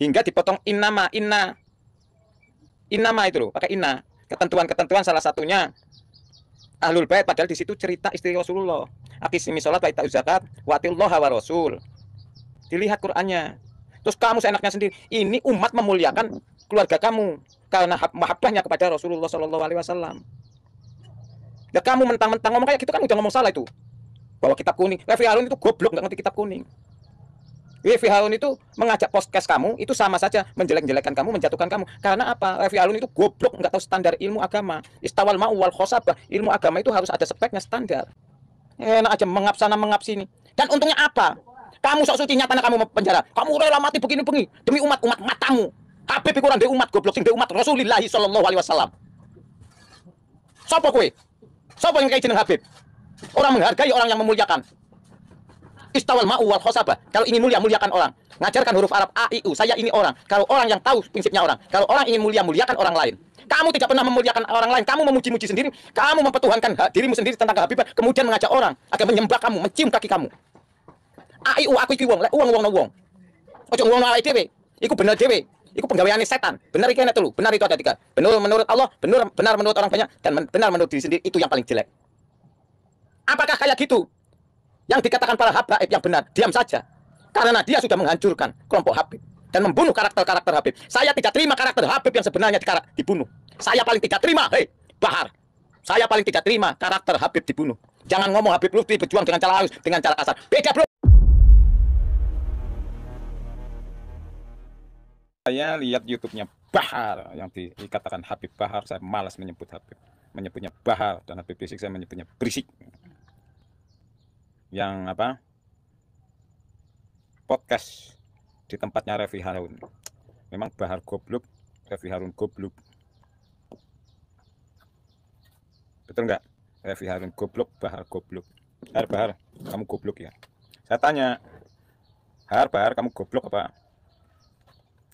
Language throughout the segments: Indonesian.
hingga dipotong inama inna inama itu loh pakai inna ketentuan-ketentuan salah satunya ahlul bait padahal di situ cerita istri Rasulullah akisimi sholat wa ita'uz zakat watillah wa rasul dilihat Qurannya terus kamu seenaknya sendiri ini umat memuliakan keluarga kamu karena mahabbahnya kepada Rasulullah saw. Alaihi ya kamu mentang-mentang ngomong kayak gitu kan udah ngomong salah itu bahwa kitab kuning Levi Harun itu goblok nggak ngerti kitab kuning Levi Harun itu mengajak podcast kamu itu sama saja menjelek-jelekan kamu, menjatuhkan kamu. Karena apa? Levi Harun itu goblok, nggak tahu standar ilmu agama. Istawal mau wal khosabah. Ilmu agama itu harus ada speknya standar. Enak aja mengap sana mengap sini. Dan untungnya apa? Kamu sok suci nyata kamu penjara. Kamu rela mati begini begini demi umat umat matamu. Habib kurang dari umat goblok sing dari umat Rasulullah sallallahu alaihi wasallam. Sopo kue? Sopo yang kayak jeneng Habib? Orang menghargai orang yang memuliakan. Istawal ma'u wal khosabah. Kalau ini mulia, muliakan orang. Ngajarkan huruf Arab A, I, U. Saya ini orang. Kalau orang yang tahu prinsipnya orang. Kalau orang ingin mulia, muliakan orang lain. Kamu tidak pernah memuliakan orang lain. Kamu memuji-muji sendiri. Kamu mempertuhankan dirimu sendiri tentang kehabiban. Kemudian mengajak orang agar menyembah kamu, mencium kaki kamu. A, I, U, aku iki wong. Uang, uang, uang. Ojo uang awake dewe. Iku bener dewe. Iku penggaweane setan. Benar iki ana telu. Benar itu ada tiga. Benar menurut Allah, benar benar menurut orang banyak dan benar menurut diri sendiri itu yang paling jelek. Apakah kayak gitu? yang dikatakan para habaib yang benar diam saja karena dia sudah menghancurkan kelompok Habib dan membunuh karakter-karakter Habib saya tidak terima karakter Habib yang sebenarnya dibunuh saya paling tidak terima hei Bahar saya paling tidak terima karakter Habib dibunuh jangan ngomong Habib Lutfi berjuang dengan cara halus dengan cara kasar beda bro saya lihat YouTube-nya Bahar yang dikatakan Habib Bahar saya malas menyebut Habib menyebutnya Bahar dan Habib Bisik saya menyebutnya berisik yang apa podcast di tempatnya Revi Harun memang Bahar goblok Revi Harun goblok betul nggak Revi Harun goblok Bahar goblok Har Bahar kamu goblok ya saya tanya Har Bahar kamu goblok apa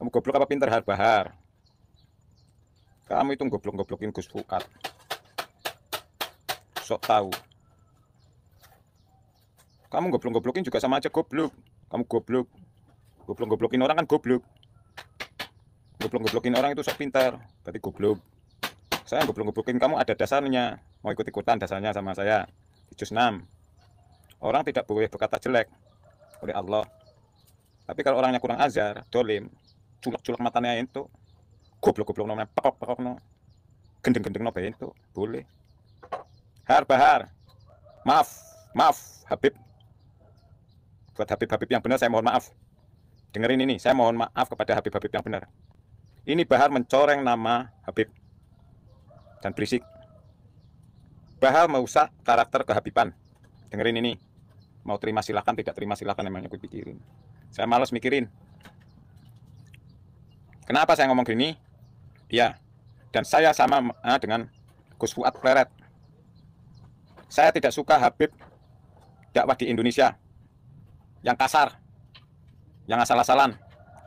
kamu goblok apa pinter Har Bahar kamu itu goblok-goblokin Gus Fuad sok tahu kamu goblok-goblokin juga sama aja goblok. Kamu goblok. Goblok-goblokin orang kan goblok. Goblok-goblokin orang itu sok pintar, tapi goblok. Saya goblok-goblokin kamu ada dasarnya. Mau ikut-ikutan dasarnya sama saya. Di juz 6. Orang tidak boleh berkata jelek oleh Allah. Tapi kalau orangnya kurang ajar, dolim, culak-culak matanya itu, goblok-goblok namanya, pekok-pekok no, gendeng-gendeng no itu, boleh. Har bahar, maaf, maaf, Habib buat Habib-Habib yang benar saya mohon maaf dengerin ini saya mohon maaf kepada Habib-Habib yang benar ini Bahar mencoreng nama Habib dan berisik Bahar merusak karakter kehabiban dengerin ini mau terima silahkan tidak terima silahkan emangnya gue pikirin saya malas mikirin kenapa saya ngomong gini ya dan saya sama ah, dengan Gus Fuad Pleret saya tidak suka Habib dakwah di Indonesia yang kasar, yang asal-asalan,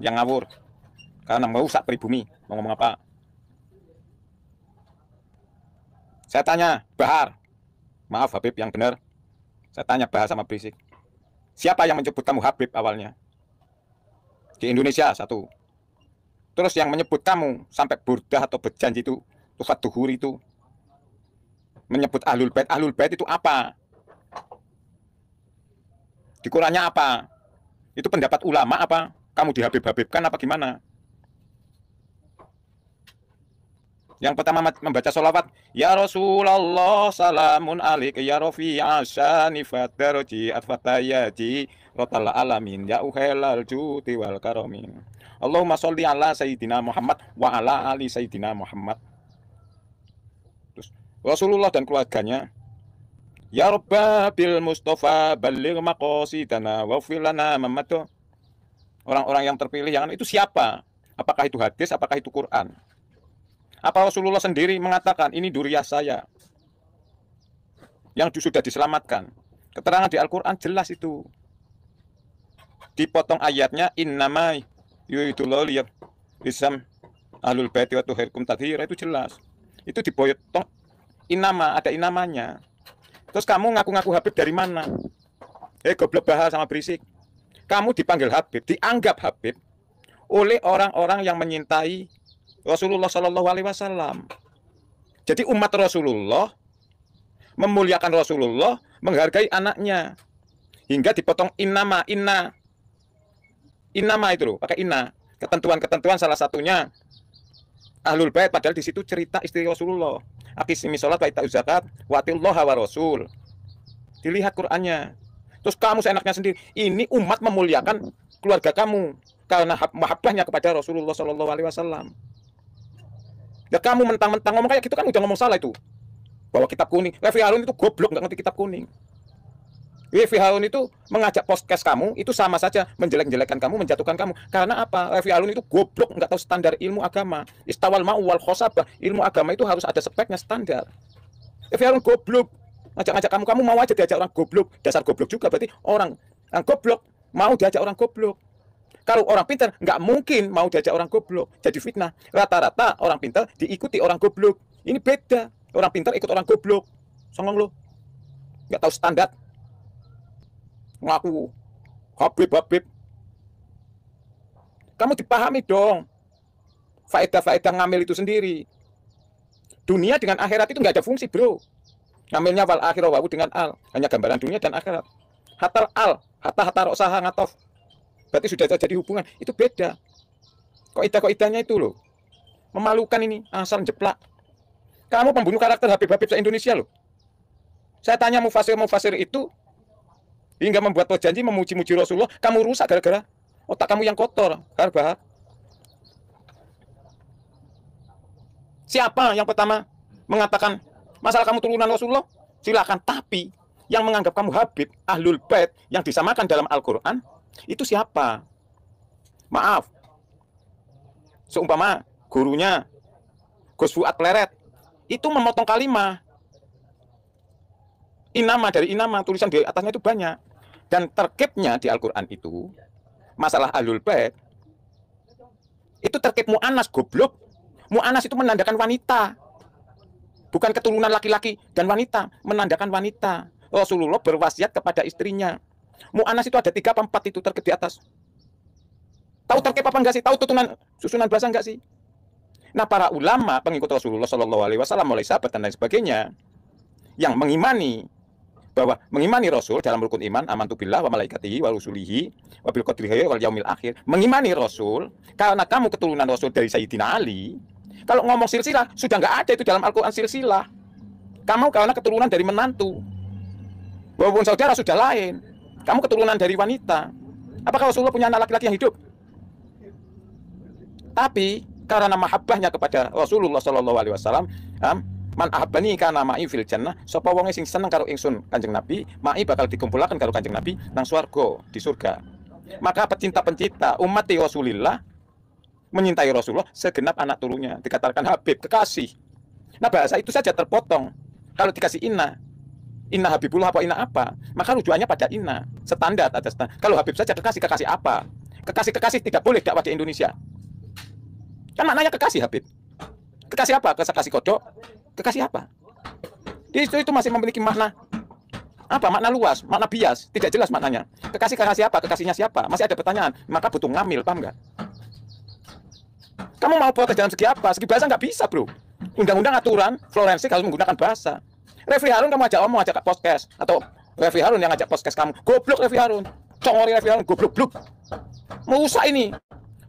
yang ngawur, karena merusak pribumi. Mau ngomong apa? Saya tanya Bahar, maaf Habib yang benar. Saya tanya Bahar sama Berisik. Siapa yang menyebut kamu Habib awalnya? Di Indonesia satu. Terus yang menyebut kamu sampai burdah atau berjanji itu, tufat duhur itu, menyebut ahlul bait, ahlul bait itu apa? Qurannya apa? Itu pendapat ulama apa? Kamu dihabib-habibkan apa gimana? Yang pertama membaca sholawat. Ya Rasulullah salamun alik Ya Rafi asani fadaroji atfatayaji Rotala alamin Ya uhelal juti wal karomin Allahumma sholli ala Sayyidina Muhammad Wa ala ali Sayyidina Muhammad Terus Rasulullah dan keluarganya Ya Rabba bil Mustafa balir maqasidana wa filana mamatu. Orang-orang yang terpilih yang itu siapa? Apakah itu hadis? Apakah itu Quran? Apa Rasulullah sendiri mengatakan ini duriyah saya yang sudah diselamatkan? Keterangan di Al-Quran jelas itu. Dipotong ayatnya innamai yuridullah liyab isam alul baiti wa tuhirkum tadhira itu jelas. Itu dipotong inama ada inamanya. Terus kamu ngaku-ngaku Habib dari mana? Eh goblok bahal sama berisik. Kamu dipanggil Habib, dianggap Habib oleh orang-orang yang menyintai Rasulullah Shallallahu Alaihi Wasallam. Jadi umat Rasulullah memuliakan Rasulullah, menghargai anaknya hingga dipotong inama inna inama itu loh pakai inna ketentuan-ketentuan salah satunya ahlul bait padahal di situ cerita istri Rasulullah akisimi sholat wa ita'u zakat wa atillaha wa rasul dilihat Qurannya terus kamu seenaknya sendiri ini umat memuliakan keluarga kamu karena mahabbahnya kepada Rasulullah Shallallahu Alaihi Wasallam ya kamu mentang-mentang ngomong kayak gitu kan udah ngomong salah itu bahwa kitab kuning Levi Harun itu goblok nggak ngerti kitab kuning Levi iya, Harun itu mengajak podcast kamu itu sama saja menjelek-jelekan kamu, menjatuhkan kamu. Karena apa? Levi Harun itu goblok, nggak tahu standar ilmu agama. Istawal mau wal khosabah. Ilmu agama itu harus ada speknya standar. Levi Harun goblok. Ngajak-ngajak kamu, kamu mau aja diajak orang goblok. Dasar goblok juga berarti orang, orang goblok mau diajak orang goblok. Kalau orang pintar nggak mungkin mau diajak orang goblok. Jadi fitnah. Rata-rata orang pintar diikuti orang goblok. Ini beda. Orang pintar ikut orang goblok. Songong lo. Nggak tahu standar ngaku habib habib kamu dipahami dong faedah-faedah ngamil itu sendiri dunia dengan akhirat itu nggak ada fungsi bro ngamilnya wal akhirah wawu dengan al hanya gambaran dunia dan akhirat hatal al hatta hata usaha ngatof berarti sudah terjadi hubungan itu beda kok ida kok idanya itu loh memalukan ini asal jeplak kamu pembunuh karakter Habib Habib se Indonesia loh saya tanya mufasir mufasir itu Hingga membuat janji memuji-muji Rasulullah, kamu rusak gara-gara otak kamu yang kotor, karba. Siapa yang pertama mengatakan masalah kamu turunan Rasulullah? Silakan, tapi yang menganggap kamu Habib, Ahlul Bait yang disamakan dalam Al-Qur'an itu siapa? Maaf. Seumpama gurunya Gus Fuad Pleret itu memotong kalimat inama dari inama tulisan di atasnya itu banyak dan terkipnya di Al-Quran itu masalah alul bait itu terkip mu'anas goblok mu'anas itu menandakan wanita bukan keturunan laki-laki dan wanita menandakan wanita Rasulullah berwasiat kepada istrinya mu'anas itu ada tiga apa empat itu terkip di atas tahu terkip apa enggak sih tahu tutunan susunan bahasa enggak sih nah para ulama pengikut Rasulullah saw mulai sahabat dan lain sebagainya yang mengimani bahwa mengimani Rasul dalam rukun iman aman tu billah wa malaikatihi wa rusulihi wa bil qadrihi wal yaumil akhir mengimani Rasul karena kamu keturunan Rasul dari Sayyidina Ali kalau ngomong silsilah sudah nggak ada itu dalam Al-Qur'an silsilah kamu karena keturunan dari menantu walaupun saudara sudah lain kamu keturunan dari wanita apakah Rasulullah punya anak laki-laki yang hidup tapi karena mahabbahnya kepada Rasulullah Shallallahu Alaihi Wasallam man ahabani kana ma'i fil jannah sapa wonge sing seneng karo ingsun Kanjeng Nabi ma'i bakal dikumpulkan karo Kanjeng Nabi nang swarga di surga maka pecinta-pencinta umat Rasulillah menyintai Rasulullah segenap anak turunnya dikatakan Habib kekasih nah bahasa itu saja terpotong kalau dikasih inna inna Habibullah apa inna apa maka rujukannya pada inna standar standar kalau Habib saja kekasih kekasih apa kekasih kekasih tidak boleh dakwah di Indonesia kan maknanya kekasih Habib kekasih apa kekasih kodok kekasih apa? Di situ itu masih memiliki makna apa makna luas, makna bias, tidak jelas maknanya. Kekasih kekasih apa? kekasihnya siapa? Masih ada pertanyaan, maka butuh ngamil, paham nggak? Kamu mau protes dalam segi apa? Segi bahasa nggak bisa, bro. Undang-undang aturan forensik harus menggunakan bahasa. Refri Harun kamu ajak mau ajak podcast atau Refri Harun yang ngajak podcast kamu. Goblok Refri Harun. Congori Refri Harun goblok blok. Merusak ini.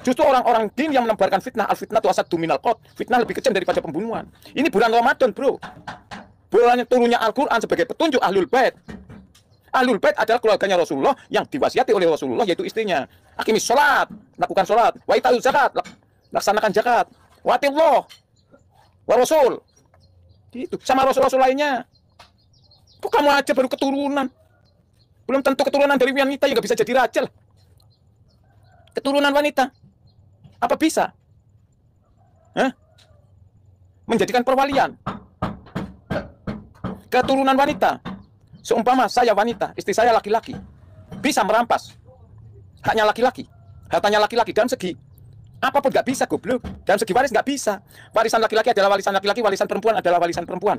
Justru orang-orang din yang menembarkan fitnah, al-fitnah itu asad dominal kot. Fitnah lebih kecil daripada pembunuhan. Ini bulan Ramadan, bro. Bulannya turunnya Al-Quran sebagai petunjuk ahlul bait. Ahlul bait adalah keluarganya Rasulullah yang diwasiati oleh Rasulullah yaitu istrinya. Akimis sholat, lakukan sholat. Wa ita'ul zakat, laksanakan zakat. Wa Allah, wa rasul. Itu Sama Rasul-Rasul lainnya. Kok kamu aja baru keturunan? Belum tentu keturunan dari wanita yang gak bisa jadi raja lah. Keturunan wanita. Apa bisa? Hah? Menjadikan perwalian. Keturunan wanita. Seumpama saya wanita, istri saya laki-laki. Bisa merampas haknya laki-laki. Hartanya laki-laki dalam segi apa pun gak bisa goblok dalam segi waris gak bisa warisan laki-laki adalah warisan laki-laki warisan perempuan adalah warisan perempuan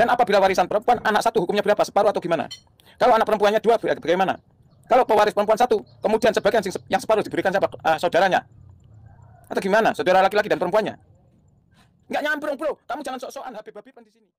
dan apabila warisan perempuan anak satu hukumnya berapa separuh atau gimana kalau anak perempuannya dua bagaimana kalau pewaris perempuan satu kemudian sebagian yang separuh diberikan siapa uh, eh, saudaranya atau gimana? Saudara laki-laki dan perempuannya? Enggak nyampur, bro. Kamu jangan sok-sokan Habib-habiban di sini.